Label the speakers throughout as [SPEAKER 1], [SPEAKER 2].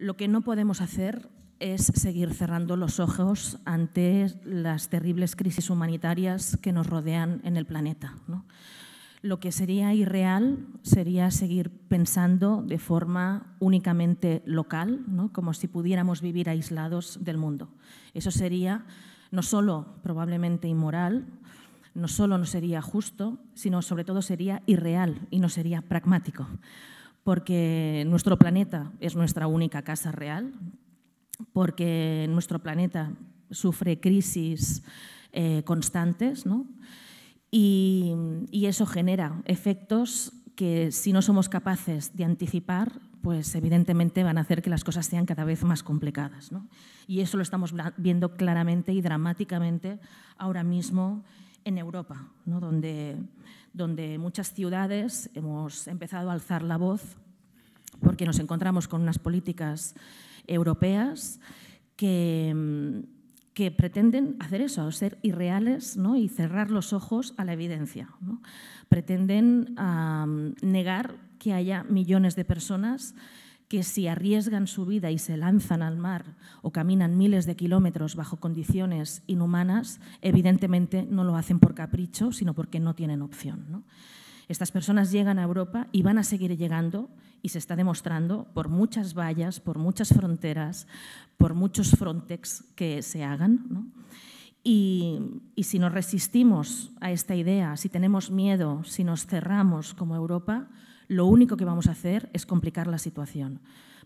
[SPEAKER 1] Lo que no podemos hacer es seguir cerrando los ojos ante las terribles crisis humanitarias que nos rodean en el planeta. Lo que sería irreal sería seguir pensando de forma únicamente local, como si pudiéramos vivir aislados del mundo. Eso sería no solo probablemente inmoral, no solo no sería justo, sino sobre todo sería irreal y no sería pragmático porque nuestro planeta es nuestra única casa real, porque nuestro planeta sufre crisis eh, constantes, ¿no? y, y eso genera efectos que si no somos capaces de anticipar, pues evidentemente van a hacer que las cosas sean cada vez más complicadas. ¿no? Y eso lo estamos viendo claramente y dramáticamente ahora mismo en Europa, donde, donde muchas ciudades hemos empezado a alzar la voz porque nos encontramos con unas políticas europeas que, que pretenden hacer eso, ser irreales y cerrar los ojos a la evidencia. Pretenden negar que haya millones de personas que si arriesgan su vida y se lanzan al mar o caminan miles de kilómetros bajo condiciones inhumanas, evidentemente no lo hacen por capricho, sino porque no tienen opción. Estas personas llegan a Europa y van a seguir llegando y se está demostrando por muchas vallas, por muchas fronteras, por muchos Frontex que se hagan. ¿no? Y, si nos resistimos a esta idea, si tenemos miedo, si nos cerramos como Europa, lo único que vamos a hacer es complicar la situación.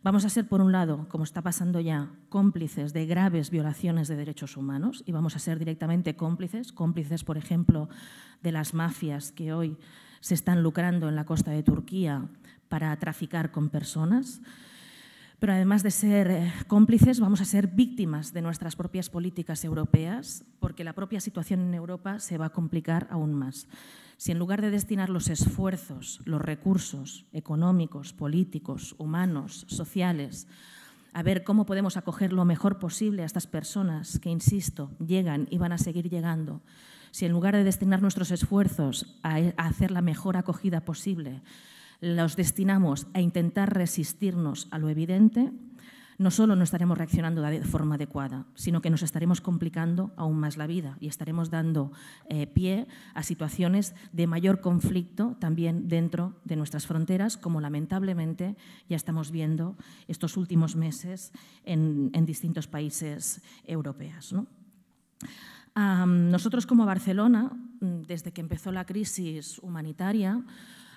[SPEAKER 1] Vamos a ser, por un lado, como está pasando ya, cómplices de graves violaciones de derechos humanos y vamos a ser directamente cómplices, cómplices, por ejemplo, de las mafias que hoy se están lucrando en la costa de Turquía para traficar con personas pero además de ser eh, cómplices, vamos a ser víctimas de nuestras propias políticas europeas, porque la propia situación en Europa se va a complicar aún más. Si en lugar de destinar los esfuerzos, los recursos económicos, políticos, humanos, sociales, a ver cómo podemos acoger lo mejor posible a estas personas que, insisto, llegan y van a seguir llegando, si en lugar de destinar nuestros esfuerzos a hacer la mejor acogida posible, los destinamos a intentar resistirnos a lo evidente, no solo no estaremos reaccionando de forma adecuada, sino que nos estaremos complicando aún más la vida y estaremos dando eh, pie a situaciones de mayor conflicto también dentro de nuestras fronteras, como lamentablemente ya estamos viendo estos últimos meses en, distintos países europeos. nosotros como Barcelona, desde que empezó la crisis humanitaria,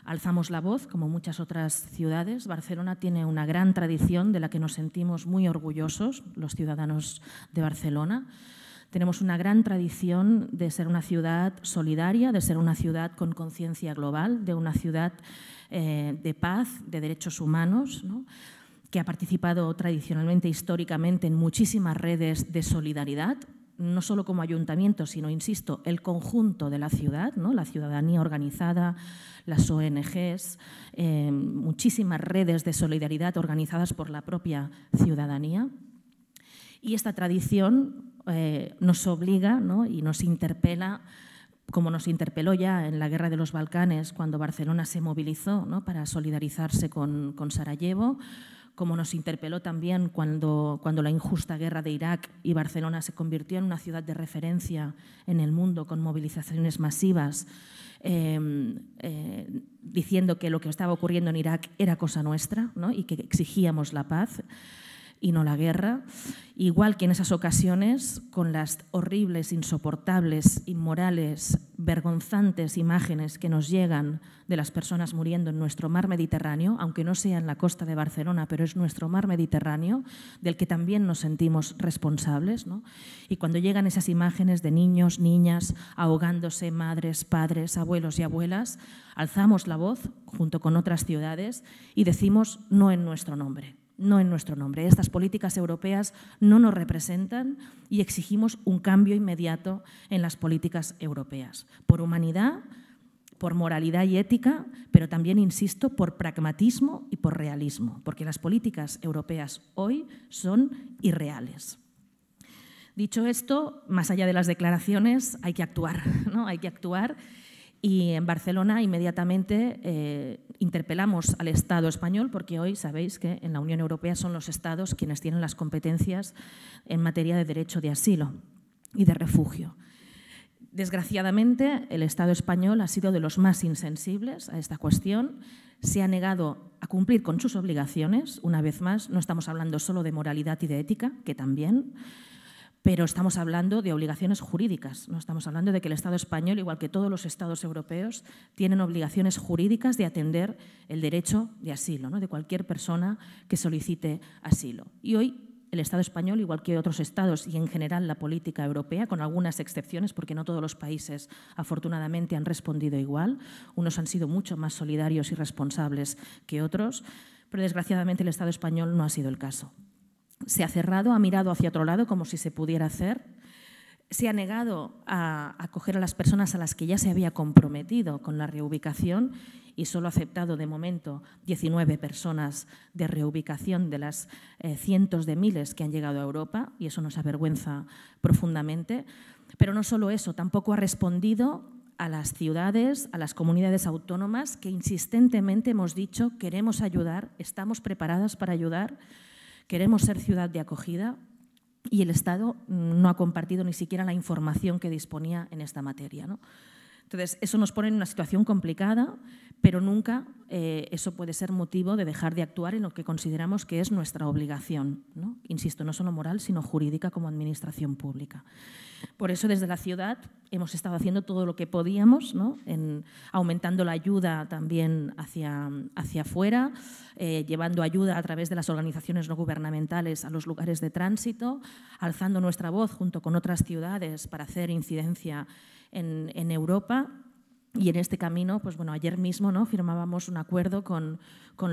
[SPEAKER 1] alzamos la voz, como muchas otras ciudades. Barcelona tiene una gran tradición de la que nos sentimos muy orgullosos, los ciudadanos de Barcelona. Tenemos una gran tradición de ser una ciudad solidaria, de ser una ciudad con conciencia global, de una ciudad eh, de paz, de derechos humanos, que ha participado tradicionalmente, históricamente, en muchísimas redes de solidaridad, no solo como ayuntamiento, sino, insisto, el conjunto de la ciudad, ¿no? la ciudadanía organizada, las ONGs, em, muchísimas redes de solidaridad organizadas por la propia ciudadanía. Y esta tradición eh, nos obliga y nos interpela, como nos interpeló ya en la Guerra de los Balcanes, cuando Barcelona se movilizó ¿no? para solidarizarse con, con Sarajevo, como nos interpeló también cuando, cuando la injusta guerra de Irak y Barcelona se convirtió en una ciudad de referencia en el mundo con movilizaciones masivas, em, eh, diciendo que lo que estaba ocurriendo en Irak era cosa nuestra ¿no? y que exigíamos la paz y no la guerra, igual que en esas ocasiones con las horribles, insoportables, inmorales, vergonzantes imágenes que nos llegan de las personas muriendo en nuestro mar Mediterráneo, aunque no sea en la costa de Barcelona, pero es nuestro mar Mediterráneo, del que también nos sentimos responsables. Y cuando llegan esas imágenes de niños, niñas, ahogándose, madres, padres, abuelos y abuelas, alzamos la voz junto con otras ciudades y decimos no en nuestro nombre no en nuestro nombre. Estas políticas europeas no nos representan y exigimos un cambio inmediato en las políticas europeas, por humanidad, por moralidad y ética, pero también, insisto, por pragmatismo y por realismo, porque las políticas europeas hoy son irreales. Dicho esto, más allá de las declaraciones, hay que actuar, ¿no? Hay que actuar y en Barcelona inmediatamente eh, interpelamos al Estado español, porque hoy sabéis que en la Unión Europea son los Estados quienes tienen las competencias en materia de derecho de asilo y de refugio. Desgraciadamente, el Estado español ha sido de los más insensibles a esta cuestión. Se ha negado a cumplir con sus obligaciones. Una vez más, no estamos hablando solo de moralidad y de ética, que también, pero estamos hablando de obligaciones jurídicas, no estamos hablando de que el Estado español, igual que todos los Estados europeos, tienen obligaciones jurídicas de atender el derecho de asilo, de cualquier persona que solicite asilo. Y hoy el Estado español, igual que otros estados y en general la política europea, con algunas excepciones, porque no todos los países afortunadamente han respondido igual, unos han sido mucho más solidarios y responsables que otros, pero desgraciadamente el Estado español no ha sido el caso se ha cerrado, ha mirado hacia otro lado como si se pudiera hacer, se ha negado a acoger a las personas a las que ya se había comprometido con la reubicación y solo ha aceptado de momento 19 personas de reubicación de las eh, cientos de miles que han llegado a Europa y eso nos avergüenza profundamente. Pero no solo eso, tampoco ha respondido a las ciudades, a las comunidades autónomas que insistentemente hemos dicho queremos ayudar, estamos preparadas para ayudar Queremos ser ciudad de acogida y el Estado no ha compartido ni siquiera la información que disponía en esta materia. Entonces, eso nos pone en una situación complicada, pero nunca eh, eso puede ser motivo de dejar de actuar en lo que consideramos que es nuestra obligación, ¿no? insisto, no solo moral, sino jurídica como administración pública. Por eso desde la ciudad hemos estado haciendo todo lo que podíamos, ¿no? en, aumentando la ayuda también hacia, hacia afuera, eh, llevando ayuda a través de las organizaciones no gubernamentales a los lugares de tránsito, alzando nuestra voz junto con otras ciudades para hacer incidencia en, Europa. Y en este camino, pues bueno, ayer mismo ¿no? firmábamos un acuerdo con,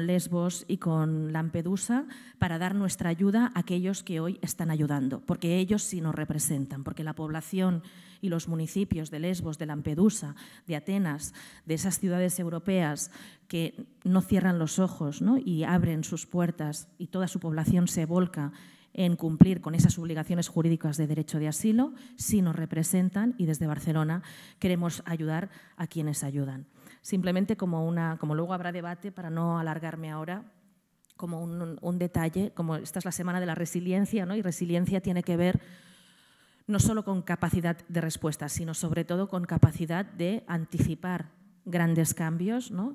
[SPEAKER 1] Lesbos y con Lampedusa para dar nuestra ayuda a aquellos que hoy están ayudando, porque ellos sí nos representan, porque la población y los municipios de Lesbos, de Lampedusa, de Atenas, de esas ciudades europeas que no cierran los ojos y abren sus puertas y toda su población se volca en cumplir con esas obligaciones jurídicas de derecho de asilo si nos representan y desde Barcelona queremos ayudar a quienes ayudan. Simplemente como una, como luego habrá debate, para no alargarme ahora, como un, detalle, como esta es la semana de la resiliencia, ¿no? y resiliencia tiene que ver no solo con capacidad de respuesta, sino sobre todo con capacidad de anticipar grandes cambios ¿no?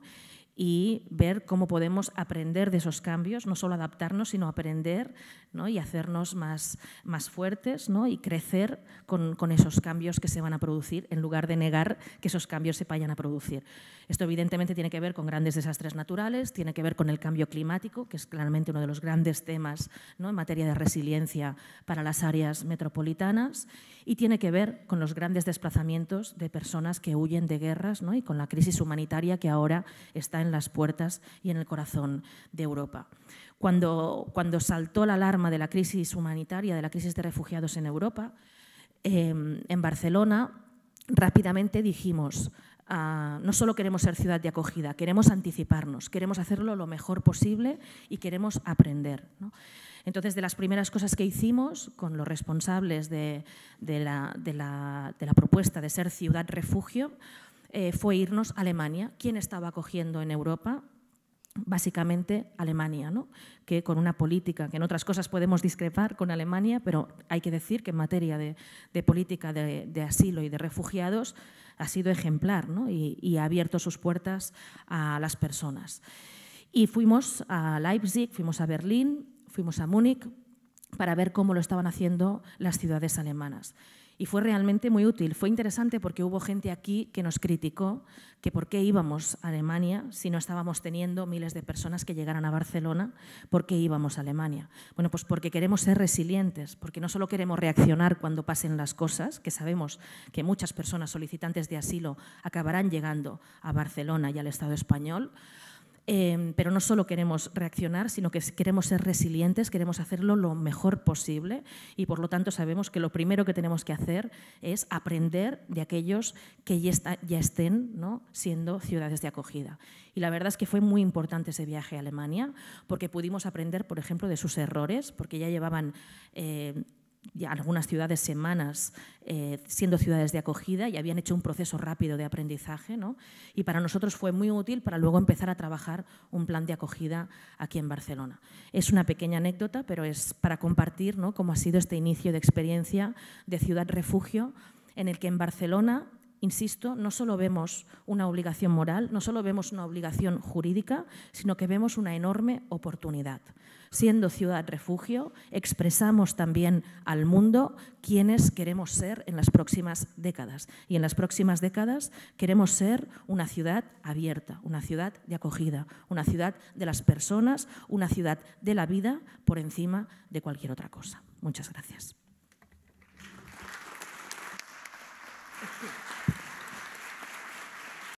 [SPEAKER 1] y ver cómo podemos aprender de esos cambios, no solo adaptarnos, sino aprender ¿no? y hacernos más, más fuertes ¿no? y crecer con, con, esos cambios que se van a producir, en lugar de negar que esos cambios se vayan a producir. Esto evidentemente tiene que ver con grandes desastres naturales, tiene que ver con el cambio climático, que es claramente uno de los grandes temas ¿no? en materia de resiliencia para las áreas metropolitanas, y tiene que ver con los grandes desplazamientos de personas que huyen de guerras y con la crisis humanitaria que ahora está en las puertas y en el corazón de Europa. Cuando, cuando saltó la alarma de la crisis humanitaria, de la crisis de refugiados en Europa, em, en Barcelona rápidamente dijimos, ah, no solo queremos ser ciudad de acogida, queremos anticiparnos, queremos hacerlo lo mejor posible y queremos aprender. Entonces, de las primeras cosas que hicimos con los responsables la, de la propuesta de ser ciudad refugio, eh, fue irnos a Alemania. ¿Quién estaba acogiendo en Europa? Básicamente Alemania, ¿no? que con una política, que en otras cosas podemos discrepar con Alemania, pero hay que decir que en materia de, política de, asilo y de refugiados ha sido ejemplar y ha abierto sus puertas a las personas. Y fuimos a Leipzig, fuimos a Berlín, fuimos a Múnich para ver cómo lo estaban haciendo las ciudades alemanas y fue realmente muy útil. Fue interesante porque hubo gente aquí que nos criticó que por qué íbamos a Alemania si no estábamos teniendo miles de personas que llegaran a Barcelona, por qué íbamos a Alemania. Bueno, pues porque queremos ser resilientes, porque no solo queremos reaccionar cuando pasen las cosas, que sabemos que muchas personas solicitantes de asilo acabarán llegando a Barcelona y al Estado español, Em, pero no solo queremos reaccionar, sino que queremos ser resilientes, queremos hacerlo lo mejor posible y por lo tanto sabemos que lo primero que tenemos que hacer es aprender de aquellos que ya, está, ya estén ¿no? siendo ciudades de acogida. Y la verdad es que fue muy importante ese viaje a Alemania porque pudimos aprender, por ejemplo, de sus errores, porque ya llevaban eh, algunas ciudades semanas eh, siendo ciudades de acogida y habían hecho un proceso rápido de aprendizaje. Y para nosotros fue muy útil para luego empezar a trabajar un plan de acogida aquí en Barcelona. Es una pequeña anécdota, pero es para compartir ¿no? cómo ha sido este inicio de experiencia de ciudad refugio en el que en Barcelona insisto, no solo vemos una obligación moral, no solo vemos una obligación jurídica, sino que vemos una enorme oportunidad. Siendo ciudad refugio, expresamos también al mundo quiénes queremos ser en las próximas décadas. Y en las próximas décadas queremos ser una ciudad abierta, una ciudad de acogida, una ciudad de las personas, una ciudad de la vida por encima de cualquier otra cosa. Muchas gracias.